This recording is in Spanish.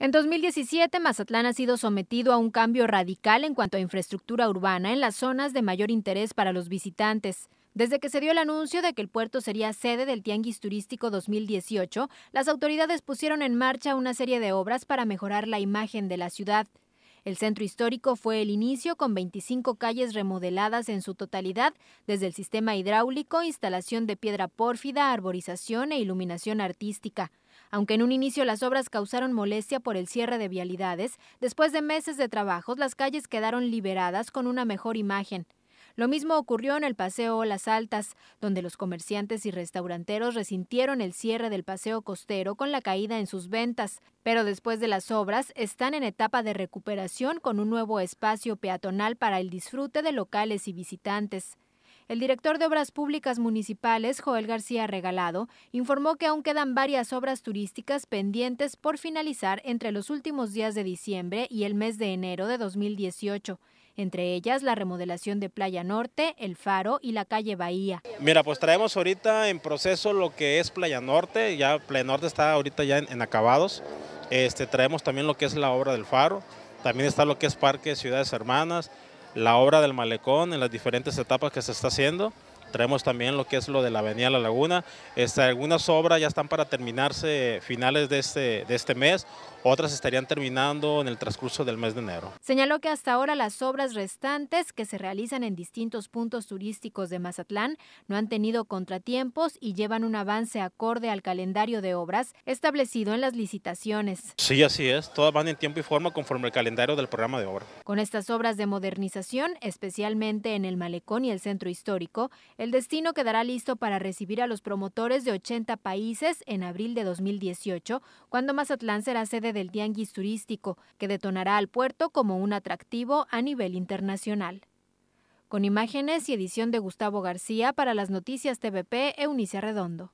En 2017, Mazatlán ha sido sometido a un cambio radical en cuanto a infraestructura urbana en las zonas de mayor interés para los visitantes. Desde que se dio el anuncio de que el puerto sería sede del Tianguis Turístico 2018, las autoridades pusieron en marcha una serie de obras para mejorar la imagen de la ciudad. El centro histórico fue el inicio con 25 calles remodeladas en su totalidad, desde el sistema hidráulico, instalación de piedra pórfida, arborización e iluminación artística. Aunque en un inicio las obras causaron molestia por el cierre de vialidades, después de meses de trabajos las calles quedaron liberadas con una mejor imagen. Lo mismo ocurrió en el Paseo Las Altas, donde los comerciantes y restauranteros resintieron el cierre del paseo costero con la caída en sus ventas, pero después de las obras están en etapa de recuperación con un nuevo espacio peatonal para el disfrute de locales y visitantes. El director de Obras Públicas Municipales, Joel García Regalado, informó que aún quedan varias obras turísticas pendientes por finalizar entre los últimos días de diciembre y el mes de enero de 2018 entre ellas la remodelación de Playa Norte, El Faro y la calle Bahía. Mira, pues traemos ahorita en proceso lo que es Playa Norte, ya Playa Norte está ahorita ya en, acabados, este, traemos también lo que es la obra del Faro, también está lo que es Parque Ciudades Hermanas, la obra del malecón en las diferentes etapas que se está haciendo. Traemos también lo que es lo de la Avenida La Laguna. Este, algunas obras ya están para terminarse finales de este, de este mes, otras estarían terminando en el transcurso del mes de enero. Señaló que hasta ahora las obras restantes que se realizan en distintos puntos turísticos de Mazatlán no han tenido contratiempos y llevan un avance acorde al calendario de obras establecido en las licitaciones. Sí, así es, todas van en tiempo y forma conforme al calendario del programa de obra. Con estas obras de modernización, especialmente en el malecón y el centro histórico, el destino quedará listo para recibir a los promotores de 80 países en abril de 2018, cuando Mazatlán será sede del tianguis turístico, que detonará al puerto como un atractivo a nivel internacional. Con imágenes y edición de Gustavo García para las noticias TVP, Eunice Redondo.